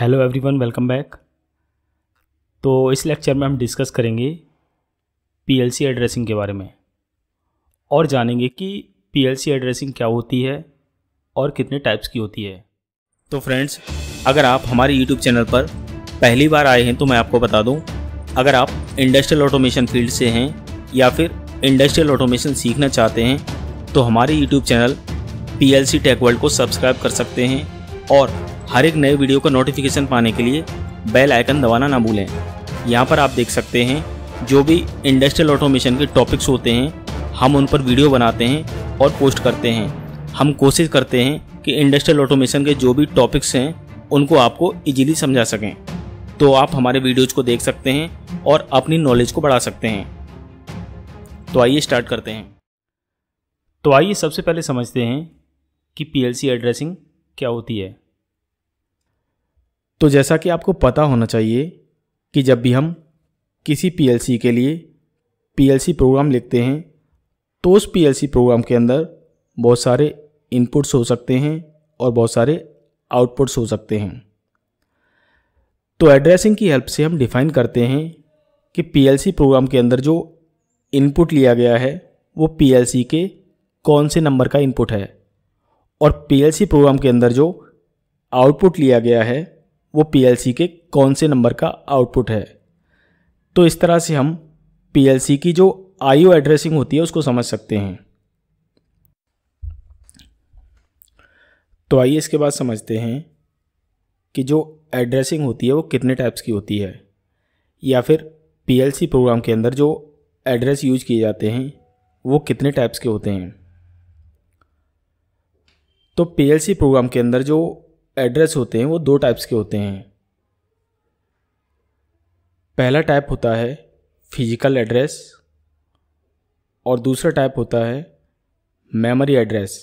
hello everyone welcome back तो इस lecture में हम डिस्कस करेंगे पीएलसी एड्रेसिंग के बारे में और जानेंगे कि पीएलसी एड्रेसिंग क्या होती है और कितने टाइप्स की होती है तो फ्रेंड्स अगर आप हमारे यूट्यूब चैनल पर पहली बार आए हैं तो मैं आपको बता दूं अगर आप इंडस्ट्रियल ऑटोमेशन फील्ड से हैं या फिर इंडस्ट्रियल ऑटोमेशन सीखना चाहते हैं तो हमारे YouTube channel P L C world को सब्सक्राइब कर सकते हैं और हर एक नए वीडियो का नोटिफिकेशन पाने के लिए बेल आइकन दबाना ना भूलें यहाँ पर आप देख सकते हैं जो भी इंडस्ट्रियल ऑटोमेशन के टॉपिक्स होते हैं हम उन पर वीडियो बनाते हैं और पोस्ट करते हैं हम कोशिश करते हैं कि इंडस्ट्रियल ऑटोमेशन के जो भी टॉपिक्स हैं उनको आपको इजीली समझा सकें तो आप हमारे वीडियोज को देख सकते हैं और अपनी नॉलेज को बढ़ा सकते हैं तो आइए स्टार्ट करते हैं तो आइए सबसे पहले समझते हैं कि पी एड्रेसिंग क्या होती है तो जैसा कि आपको पता होना चाहिए कि जब भी हम किसी पीएलसी के लिए पीएलसी प्रोग्राम लिखते हैं तो उस पीएलसी प्रोग्राम के अंदर बहुत सारे इनपुट्स हो सकते हैं और बहुत सारे आउटपुट्स हो सकते हैं तो एड्रेसिंग की हेल्प से हम डिफाइन करते हैं कि पीएलसी प्रोग्राम के अंदर जो इनपुट लिया गया है वो पीएलसी के कौन से नंबर का इनपुट है और पीएलसी प्रोग्राम के अंदर जो आउटपुट लिया गया है वो पी के कौन से नंबर का आउटपुट है तो इस तरह से हम पी की जो आईओ एड्रेसिंग होती है उसको समझ सकते हैं तो आइए इसके बाद समझते हैं कि जो एड्रेसिंग होती है वो कितने टाइप्स की होती है या फिर पीएलसी प्रोग्राम के अंदर जो एड्रेस यूज किए जाते हैं वो कितने टाइप्स के होते हैं तो पीएलसी प्रोग्राम के अंदर जो एड्रेस होते हैं वो दो टाइप्स के होते हैं पहला टाइप होता है फिजिकल एड्रेस और दूसरा टाइप होता है मेमोरी एड्रेस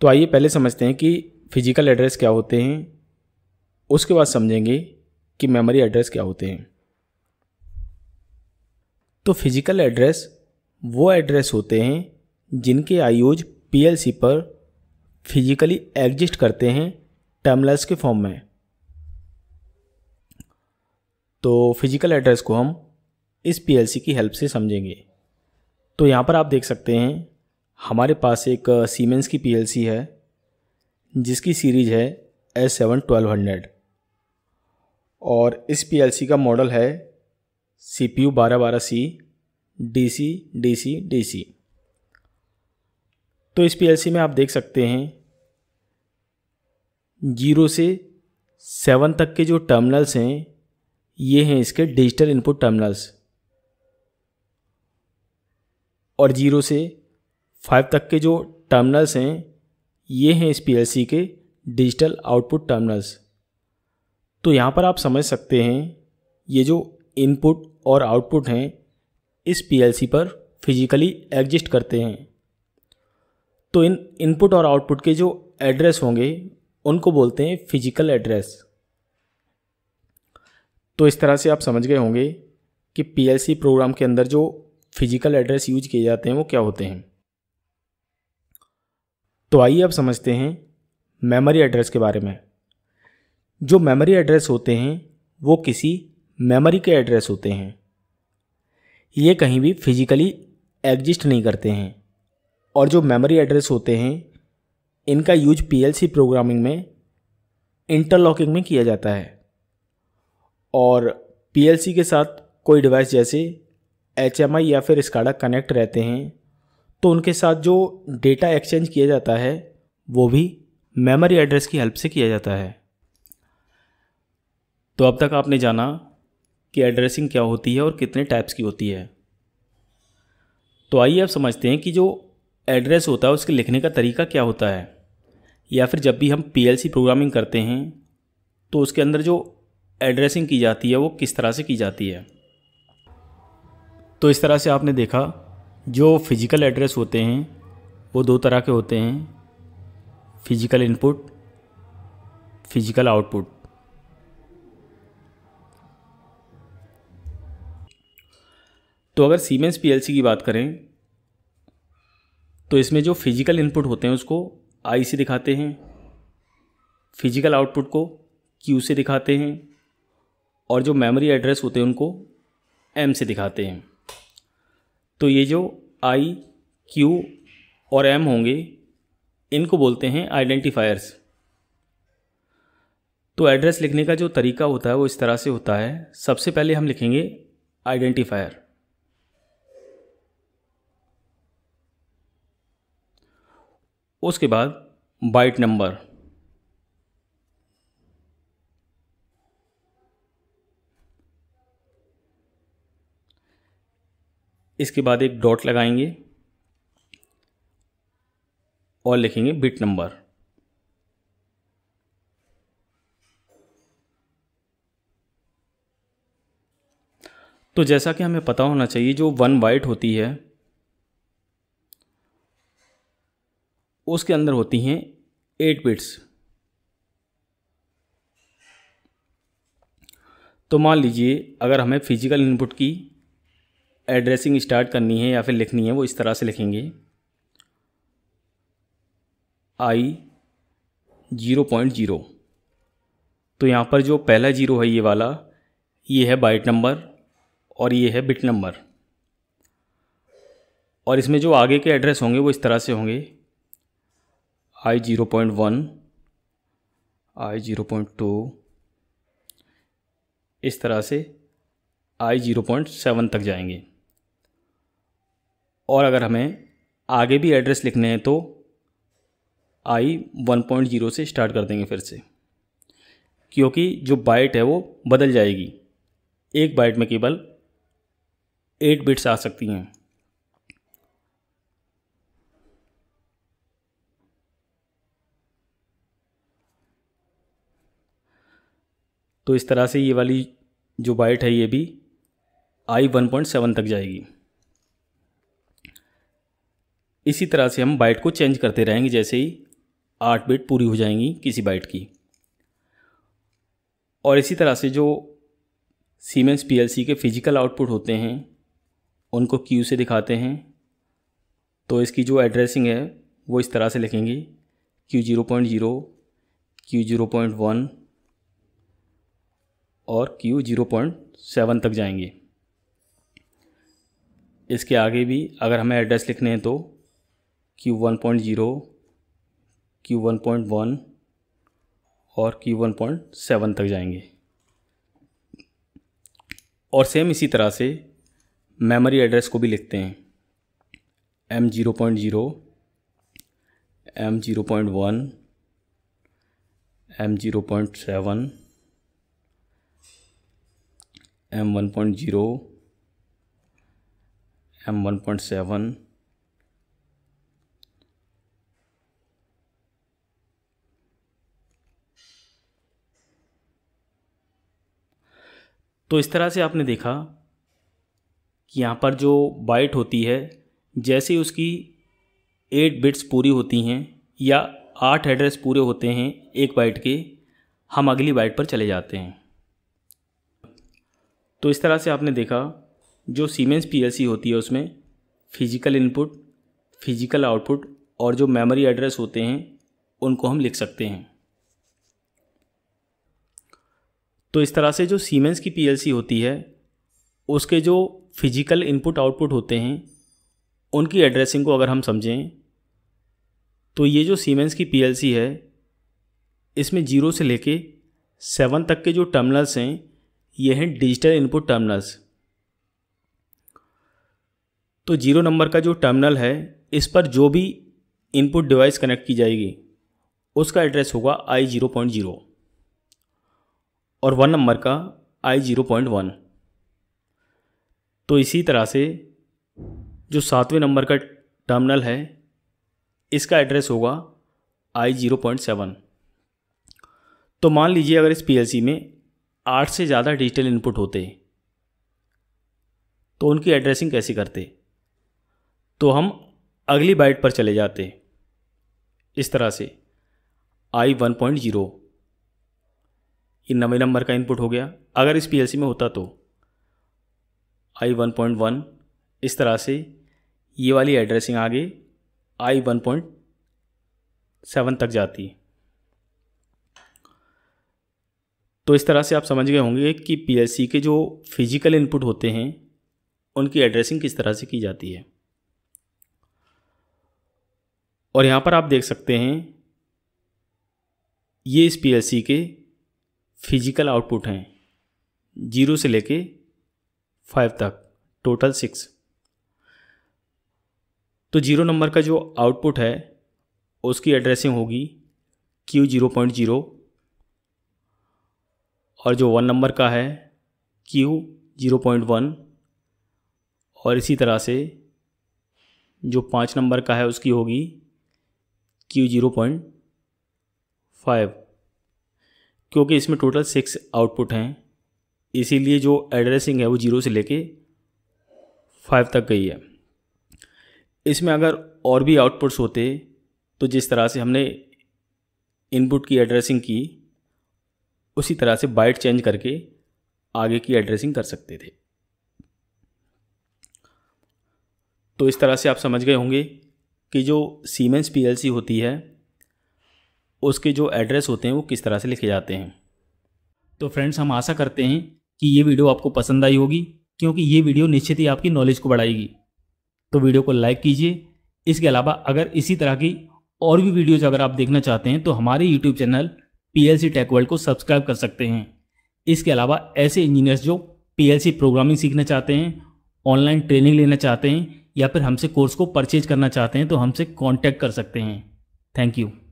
तो आइए पहले समझते हैं कि फिजिकल एड्रेस क्या होते हैं उसके बाद समझेंगे कि मेमोरी एड्रेस क्या होते हैं तो फिजिकल एड्रेस वो एड्रेस होते हैं जिनके आयोज पीएलसी पर फिजिकली एग्जिस्ट करते हैं टर्मलेस के फॉर्म में तो फिजिकल एड्रेस को हम इस पीएलसी की हेल्प से समझेंगे तो यहाँ पर आप देख सकते हैं हमारे पास एक सीमेंस uh, की पीएलसी है जिसकी सीरीज है एस सेवन ट्वेल्व हंड्रेड और इस पीएलसी का मॉडल है सी पी यू बारह बारह C D C D C D C तो इस पीएलसी में आप देख सकते हैं जीरो से सेवन तक के जो टर्मिनल्स हैं ये हैं इसके डिजिटल इनपुट टर्मिनल्स और जीरो से फाइव तक के जो टर्मिनल्स हैं ये हैं इस पीएलसी के डिजिटल आउटपुट टर्मिनल्स तो यहाँ पर आप समझ सकते हैं ये जो इनपुट और आउटपुट हैं इस पीएलसी पर फिजिकली एग्जिस्ट करते हैं तो इन इनपुट और आउटपुट के जो एड्रेस होंगे उनको बोलते हैं फिजिकल एड्रेस तो इस तरह से आप समझ गए होंगे कि पीएलसी प्रोग्राम के अंदर जो फिजिकल एड्रेस यूज किए जाते हैं वो क्या होते हैं तो आइए अब समझते हैं मेमोरी एड्रेस के बारे में जो मेमोरी एड्रेस होते हैं वो किसी मेमोरी के एड्रेस होते हैं ये कहीं भी फिजिकली एग्जिस्ट नहीं करते हैं और जो मेमोरी एड्रेस होते हैं इनका यूज पीएलसी प्रोग्रामिंग में इंटरलॉकिंग में किया जाता है और पीएलसी के साथ कोई डिवाइस जैसे एच या फिर स्काडा कनेक्ट रहते हैं तो उनके साथ जो डेटा एक्सचेंज किया जाता है वो भी मेमोरी एड्रेस की हेल्प से किया जाता है तो अब तक आपने जाना कि एड्रेसिंग क्या होती है और कितने टाइप्स की होती है तो आइए आप समझते हैं कि जो एड्रेस होता है उसके लिखने का तरीका क्या होता है या फिर जब भी हम पीएलसी प्रोग्रामिंग करते हैं तो उसके अंदर जो एड्रेसिंग की जाती है वो किस तरह से की जाती है तो इस तरह से आपने देखा जो फिज़िकल एड्रेस होते हैं वो दो तरह के होते हैं फिज़िकल इनपुट फिज़िकल आउटपुट तो अगर सीमेंस पीएलसी की बात करें तो इसमें जो फिज़िकल इनपुट होते हैं उसको आई से दिखाते हैं फिज़िकल आउटपुट को क्यू से दिखाते हैं और जो मेमोरी एड्रेस होते हैं उनको एम से दिखाते हैं तो ये जो आई क्यू और एम होंगे इनको बोलते हैं आइडेंटिफायर्स तो एड्रेस लिखने का जो तरीका होता है वो इस तरह से होता है सबसे पहले हम लिखेंगे आइडेंटिफायर उसके बाद बाइट नंबर इसके बाद एक डॉट लगाएंगे और लिखेंगे बिट नंबर तो जैसा कि हमें पता होना चाहिए जो वन बाइट होती है उसके अंदर होती हैं एट बिट्स तो मान लीजिए अगर हमें फिजिकल इनपुट की एड्रेसिंग स्टार्ट करनी है या फिर लिखनी है वो इस तरह से लिखेंगे आई ज़ीरो पॉइंट ज़ीरो तो यहाँ पर जो पहला ज़ीरो है ये वाला ये है बाइट नंबर और ये है बिट नंबर और इसमें जो आगे के एड्रेस होंगे वो इस तरह से होंगे I zero point one I zero point two इस तरह से आई जीरो पॉइंट सेवन तक जाएंगे और अगर हमें आगे भी एड्रेस लिखने हैं तो आई वन पॉइंट जीरो से स्टार्ट कर देंगे फिर से क्योंकि जो बाइट है वो बदल जाएगी एक बाइट में केवल एट बिट्स आ सकती हैं तो इस तरह से ये वाली जो बाइट है ये भी आई वन पॉइंट सेवन तक जाएगी इसी तरह से हम बाइट को चेंज करते रहेंगे जैसे ही आठ बिट पूरी हो जाएंगी किसी बाइट की और इसी तरह से जो सीमेंस पीएलसी के फिजिकल आउटपुट होते हैं उनको क्यू से दिखाते हैं तो इसकी जो एड्रेसिंग है वो इस तरह से लिखेंगे Q zero point zero Q zero point one और Q 0.7 तक जाएंगे इसके आगे भी अगर हमें एड्रेस लिखने हैं तो Q 1.0 Q 1.1 और Q 1.7 तक जाएंगे और सेम इसी तरह से मेमोरी एड्रेस को भी लिखते हैं M zero point zero M zero point one M zero point seven M one point zero M one point seven तो इस तरह से आपने देखा कि यहाँ पर जो बाइट होती है जैसे उसकी एट बिट्स पूरी होती हैं या आठ एड्रेस पूरे होते हैं एक बाइट के हम अगली बाइट पर चले जाते हैं तो इस तरह से आपने देखा जो सीमेंस पीएलसी होती है उसमें फिज़िकल इनपुट फिज़िकल आउटपुट और जो मेमोरी एड्रेस होते हैं उनको हम लिख सकते हैं तो इस तरह से जो सीमेंस की पीएलसी होती है उसके जो फिज़िकल इनपुट आउटपुट होते हैं उनकी एड्रेसिंग को अगर हम समझें तो ये जो सीमेंस की पीएलसी है इसमें जीरो से लेके सेवन तक के जो टर्मिनल्स हैं ये हैं डिजिटल इनपुट टर्मिनल्स तो जीरो नंबर का जो टर्मिनल है इस पर जो भी इनपुट डिवाइस कनेक्ट की जाएगी उसका एड्रेस होगा आई जीरो पॉइंट जीरो और वन नंबर का आई जीरो पॉइंट वन तो इसी तरह से जो सातवें नंबर का टर्मिनल है इसका एड्रेस होगा आई ज़ीरो पॉइंट सेवन तो मान लीजिए अगर इस पीएलसी में आठ से ज़्यादा डिजिटल इनपुट होते हैं तो उनकी एड्रेसिंग कैसे करते तो हम अगली बाइट पर चले जाते इस तरह से आई वन पॉइंट जीरो नवे नंबर का इनपुट हो गया अगर इस पीएलसी में होता तो आई वन पॉइंट वन इस तरह से ये वाली एड्रेसिंग आगे आई वन पॉइंट सेवन तक जाती है तो इस तरह से आप समझ गए होंगे कि पी के जो फिजिकल इनपुट होते हैं उनकी एड्रेसिंग किस तरह से की जाती है और यहाँ पर आप देख सकते हैं ये इस पी के फिजिकल आउटपुट हैं जीरो से लेके फाइव तक टोटल सिक्स तो जीरो नंबर का जो आउटपुट है उसकी एड्रेसिंग होगी क्यू जीरो पॉइंट जीरो और जो वन नंबर का है क्यू ज़ीरो पॉइंट वन और इसी तरह से जो पाँच नंबर का है उसकी होगी क्यू ज़ीरो पॉइंट फाइव क्योंकि इसमें टोटल सिक्स आउटपुट हैं इसीलिए जो एड्रेसिंग है वो जीरो से लेके फाइव तक गई है इसमें अगर और भी आउटपुट्स होते तो जिस तरह से हमने इनपुट की एड्रेसिंग की उसी तरह से बाइट चेंज करके आगे की एड्रेसिंग कर सकते थे तो इस तरह से आप समझ गए होंगे कि जो सीमेंस पीएलसी होती है उसके जो एड्रेस होते हैं वो किस तरह से लिखे जाते हैं तो फ्रेंड्स हम आशा करते हैं कि ये वीडियो आपको पसंद आई होगी क्योंकि ये वीडियो निश्चित ही आपकी नॉलेज को बढ़ाएगी तो वीडियो को लाइक कीजिए इसके अलावा अगर इसी तरह की और भी वीडियोज़ अगर आप देखना चाहते हैं तो हमारे YouTube channel PLC tech world को सब्सक्राइब कर सकते हैं इसके अलावा ऐसे इंजीनियर्स जो पीएलसी प्रोग्रामिंग सीखना चाहते हैं ऑनलाइन ट्रेनिंग लेना चाहते हैं या फिर हमसे कोर्स को परचेज करना चाहते हैं तो हमसे कॉन्टैक्ट कर सकते हैं थैंक यू